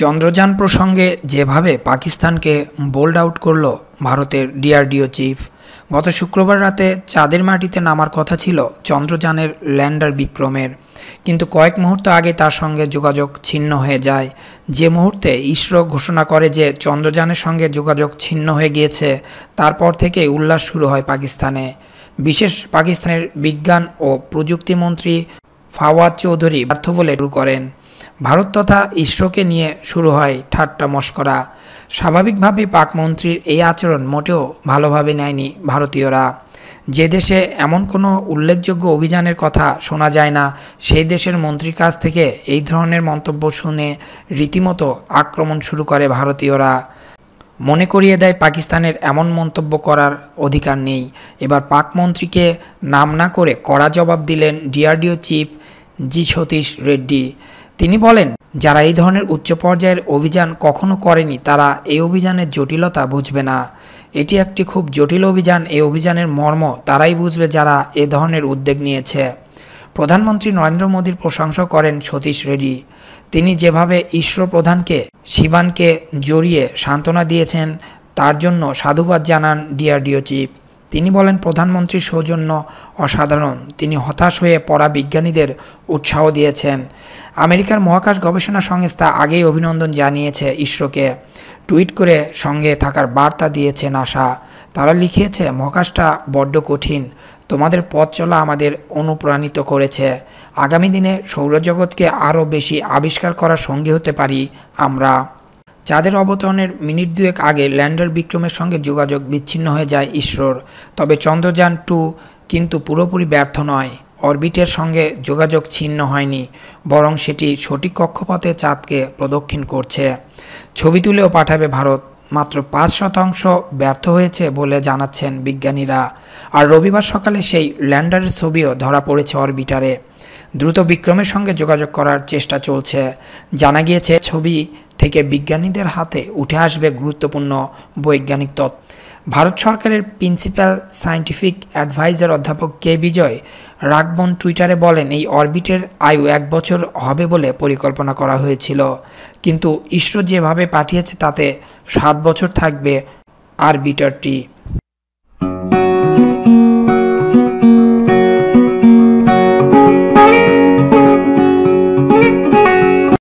চন্দ্রযান প্রসঙ্গে যেভাবে পাকিস্তানকে বোল্ড আউট করল ভারতের ডিআরডিও চিফ গত শুক্রবার রাতে চাঁদের মাটিতে নামার কথা ছিল চন্দ্রযানের ল্যান্ডার বিক্রমের কিন্তু কয়েক মুহূর্ত আগে তার সঙ্গে যোগাযোগ ছিন্ন হয়ে যায় যে মুহূর্তে ইসরো ঘোষণা করে যে চন্দ্রযানের সঙ্গে যোগাযোগ ছিন্ন হয়ে গিয়েছে তারপর থেকে উল্লাস শুরু হয় পাকিস্তানে বিশেষ পাকিস্তানের বিজ্ঞান ও প্রযুক্তিমন্ত্রী ফাওয়াদ চৌধুরী ব্যর্থ বলে শুরু করেন ভারত তথা ইসরোকে নিয়ে শুরু হয় ঠাট্টা মস্করা স্বাভাবিকভাবে পাক মন্ত্রীর এই আচরণ মোটেও ভালোভাবে নেয়নি ভারতীয়রা যে দেশে এমন কোনো উল্লেখযোগ্য অভিযানের কথা শোনা যায় না সেই দেশের মন্ত্রীর কাছ থেকে এই ধরনের মন্তব্য শুনে রীতিমতো আক্রমণ শুরু করে ভারতীয়রা মনে করিয়ে দেয় পাকিস্তানের এমন মন্তব্য করার অধিকার নেই এবার পাক মন্ত্রীকে নাম না করে কড়া জবাব দিলেন ডিআরডিও চিফ জি সতীশ রেড্ডি তিনি বলেন যারা এই ধরনের উচ্চ পর্যায়ের অভিযান কখনো করেনি তারা এই অভিযানের জটিলতা বুঝবে না এটি একটি খুব জটিল অভিযান এই অভিযানের মর্ম তারাই বুঝবে যারা এ ধরনের উদ্যোগ নিয়েছে প্রধানমন্ত্রী নরেন্দ্র মোদীর প্রশংসা করেন সতীশ রেড্ডি তিনি যেভাবে ইসরো প্রধানকে শিবানকে জড়িয়ে সান্ত্বনা দিয়েছেন তার জন্য সাধুবাদ জানান ডিআরডিও চিফ তিনি বলেন প্রধানমন্ত্রীর সৌজন্য অসাধারণ তিনি হতাশ হয়ে পড়া বিজ্ঞানীদের উৎসাহ দিয়েছেন আমেরিকার মহাকাশ গবেষণা সংস্থা আগেই অভিনন্দন জানিয়েছে ইসরোকে টুইট করে সঙ্গে থাকার বার্তা দিয়েছে নাসা তারা লিখিয়েছে মহাকাশটা বড্ড কঠিন তোমাদের পথ চলা আমাদের অনুপ্রাণিত করেছে আগামী দিনে সৌরজগৎকে আরও বেশি আবিষ্কার করার সঙ্গী হতে পারি আমরা চাঁদের অবতরণের মিনিট দুয়েক আগে ল্যান্ডার বিক্রমের সঙ্গে যোগাযোগ বিচ্ছিন্ন হয়ে যায় ইসরোর তবে চন্দ্রযান টু কিন্তু পুরোপুরি ব্যর্থ নয় অরবিটের সঙ্গে যোগাযোগ ছিন্ন হয়নি বরং সেটি সঠিক কক্ষপথে চাঁদকে প্রদক্ষিণ করছে ছবি তুলেও পাঠাবে ভারত মাত্র পাঁচ শতাংশ ব্যর্থ হয়েছে বলে জানাচ্ছেন বিজ্ঞানীরা আর রবিবার সকালে সেই ল্যান্ডারের ছবিও ধরা পড়েছে অরবিটারে দ্রুত বিক্রমের সঙ্গে যোগাযোগ করার চেষ্টা চলছে জানা গিয়েছে ছবি থেকে বিজ্ঞানীদের হাতে উঠে আসবে গুরুত্বপূর্ণ বৈজ্ঞানিক তত্ত্ব ভারত সরকারের প্রিন্সিপাল সায়েন্টিফিক অ্যাডভাইজার অধ্যাপক কে বিজয় রাগবন টুইটারে বলেন এই অরবিটের আয়ু এক বছর হবে বলে পরিকল্পনা করা হয়েছিল কিন্তু ইসরো যেভাবে পাঠিয়েছে তাতে সাত বছর থাকবে আরবিটারটি